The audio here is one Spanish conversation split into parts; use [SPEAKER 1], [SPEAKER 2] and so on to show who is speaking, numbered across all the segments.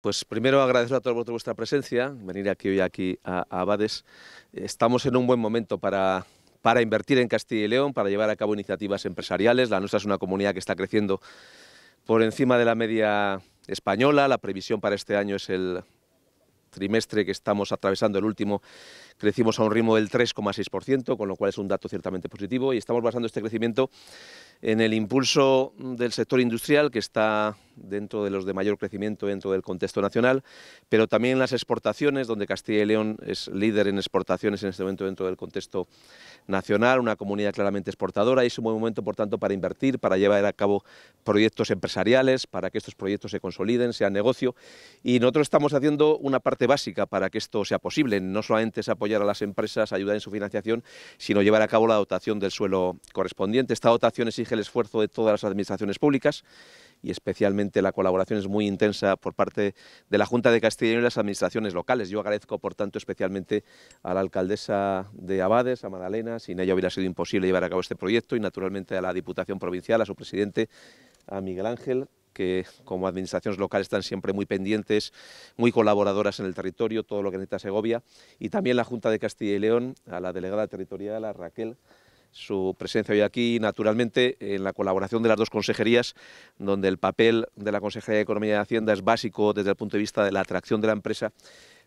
[SPEAKER 1] Pues primero agradecer a todos vuestra presencia, venir aquí hoy aquí a, Abades. Estamos en un buen momento para para invertir en Castilla y León, para llevar a cabo iniciativas empresariales. La nuestra es una comunidad que está creciendo por encima de la media española. La previsión para este año es el trimestre que estamos atravesando, el último, crecimos a un ritmo del 3,6%, con lo cual es un dato ciertamente positivo y estamos basando este crecimiento en el impulso del sector industrial que está dentro de los de mayor crecimiento dentro del contexto nacional, pero también las exportaciones, donde Castilla y León es líder en exportaciones en este momento dentro del contexto nacional, una comunidad claramente exportadora y es un buen momento, por tanto, para invertir, para llevar a cabo proyectos empresariales, para que estos proyectos se consoliden, sean negocio y nosotros estamos haciendo una parte básica para que esto sea posible, no solamente es apoyar a las empresas, ayudar en su financiación, sino llevar a cabo la dotación del suelo correspondiente. Esta dotación exige el esfuerzo de todas las administraciones públicas y especialmente la colaboración es muy intensa por parte de la Junta de Castilla y León y las administraciones locales. Yo agradezco, por tanto, especialmente a la alcaldesa de Abades, a Madalena, sin ella hubiera sido imposible llevar a cabo este proyecto, y naturalmente a la Diputación Provincial, a su presidente, a Miguel Ángel, que como administraciones locales están siempre muy pendientes, muy colaboradoras en el territorio, todo lo que necesita Segovia, y también la Junta de Castilla y León, a la delegada territorial, a Raquel, su presencia hoy aquí, naturalmente, en la colaboración de las dos consejerías, donde el papel de la Consejería de Economía y Hacienda es básico desde el punto de vista de la atracción de la empresa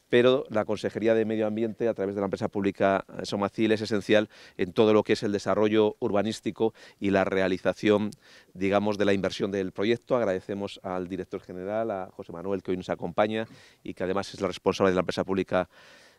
[SPEAKER 1] pero la Consejería de Medio Ambiente, a través de la empresa pública Somacil, es esencial en todo lo que es el desarrollo urbanístico y la realización, digamos, de la inversión del proyecto. Agradecemos al director general, a José Manuel, que hoy nos acompaña y que además es la responsable de la empresa pública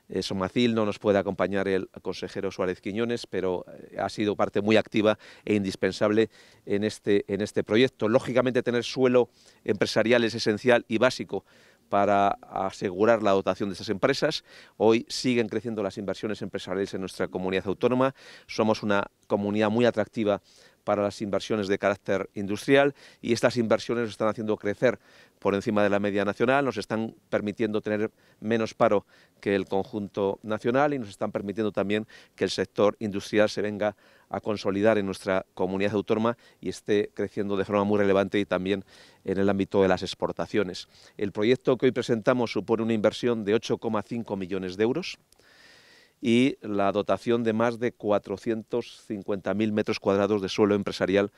[SPEAKER 1] eh, Somacil, no nos puede acompañar el consejero Suárez Quiñones, pero eh, ha sido parte muy activa e indispensable en este, en este proyecto. Lógicamente tener suelo empresarial es esencial y básico para asegurar la dotación de esas empresas. Hoy siguen creciendo las inversiones empresariales en nuestra comunidad autónoma. Somos una comunidad muy atractiva para las inversiones de carácter industrial y estas inversiones están haciendo crecer por encima de la media nacional, nos están permitiendo tener menos paro que el conjunto nacional y nos están permitiendo también que el sector industrial se venga a consolidar en nuestra comunidad autónoma y esté creciendo de forma muy relevante y también en el ámbito de las exportaciones. El proyecto que hoy presentamos supone una inversión de 8,5 millones de euros y la dotación de más de 450.000 metros cuadrados de suelo empresarial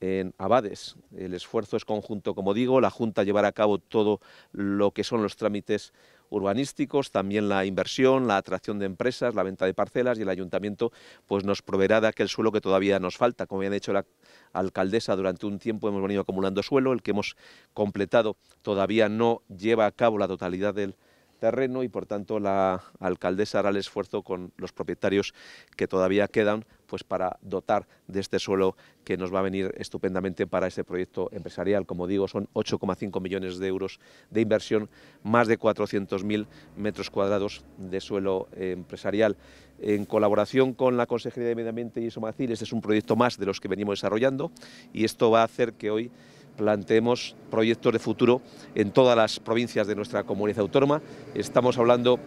[SPEAKER 1] en Abades. El esfuerzo es conjunto, como digo, la Junta llevará a cabo todo lo que son los trámites urbanísticos, también la inversión, la atracción de empresas, la venta de parcelas y el ayuntamiento pues nos proveerá de aquel suelo que todavía nos falta. Como bien ha dicho la alcaldesa, durante un tiempo hemos venido acumulando suelo, el que hemos completado todavía no lleva a cabo la totalidad del terreno y por tanto la alcaldesa hará el esfuerzo con los propietarios que todavía quedan pues para dotar de este suelo que nos va a venir estupendamente para este proyecto empresarial. Como digo, son 8,5 millones de euros de inversión, más de 400.000 metros cuadrados de suelo eh, empresarial. En colaboración con la Consejería de Medio Ambiente y Somacil, este es un proyecto más de los que venimos desarrollando y esto va a hacer que hoy planteemos proyectos de futuro en todas las provincias de nuestra comunidad autónoma. Estamos hablando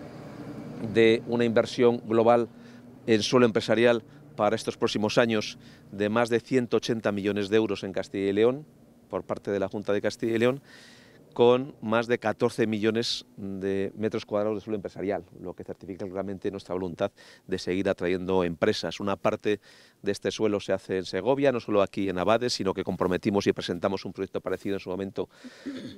[SPEAKER 1] de una inversión global en suelo empresarial para estos próximos años de más de 180 millones de euros en Castilla y León por parte de la Junta de Castilla y León con más de 14 millones de metros cuadrados de suelo empresarial, lo que certifica realmente nuestra voluntad de seguir atrayendo empresas. Una parte de este suelo se hace en Segovia, no solo aquí en Abades, sino que comprometimos y presentamos un proyecto parecido en su momento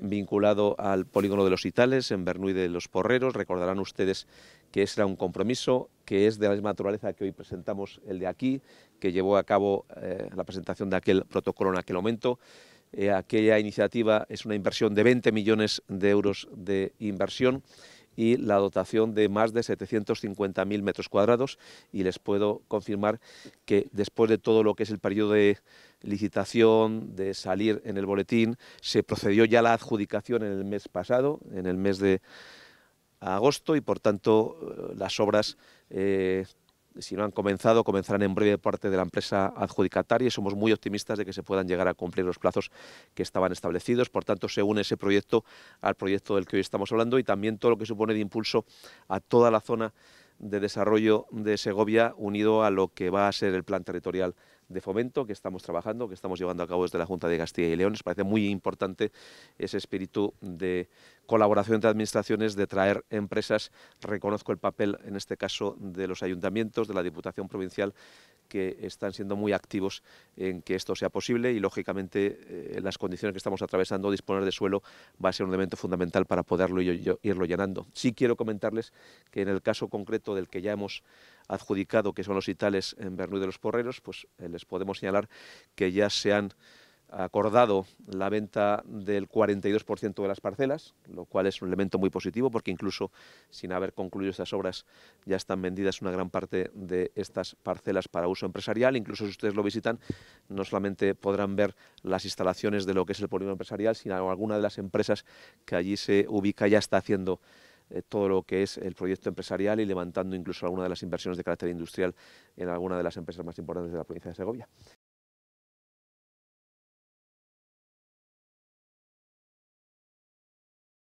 [SPEAKER 1] vinculado al polígono de los Itales, en Bernuy de los Porreros. Recordarán ustedes que ese era un compromiso que es de la misma naturaleza que hoy presentamos el de aquí, que llevó a cabo eh, la presentación de aquel protocolo en aquel momento. Eh, aquella iniciativa es una inversión de 20 millones de euros de inversión y la dotación de más de 750.000 metros cuadrados y les puedo confirmar que después de todo lo que es el periodo de licitación, de salir en el boletín, se procedió ya la adjudicación en el mes pasado, en el mes de agosto y por tanto eh, las obras eh, si no han comenzado, comenzarán en breve parte de la empresa adjudicataria y somos muy optimistas de que se puedan llegar a cumplir los plazos que estaban establecidos. Por tanto, se une ese proyecto al proyecto del que hoy estamos hablando y también todo lo que supone de impulso a toda la zona de desarrollo de Segovia unido a lo que va a ser el plan territorial de fomento que estamos trabajando, que estamos llevando a cabo desde la Junta de Castilla y León. Nos parece muy importante ese espíritu de colaboración entre administraciones, de traer empresas. Reconozco el papel, en este caso, de los ayuntamientos, de la Diputación Provincial, que están siendo muy activos en que esto sea posible y, lógicamente, eh, las condiciones que estamos atravesando, disponer de suelo va a ser un elemento fundamental para poderlo irlo llenando. Sí quiero comentarles que en el caso concreto del que ya hemos adjudicado, que son los itales en Bernuy de los Porreros, pues eh, les podemos señalar que ya se han acordado la venta del 42% de las parcelas, lo cual es un elemento muy positivo porque incluso sin haber concluido estas obras ya están vendidas una gran parte de estas parcelas para uso empresarial. Incluso si ustedes lo visitan, no solamente podrán ver las instalaciones de lo que es el polígono empresarial, sino alguna de las empresas que allí se ubica ya está haciendo eh, todo lo que es el proyecto empresarial y levantando incluso alguna de las inversiones de carácter industrial en alguna de las empresas más importantes de la provincia de Segovia.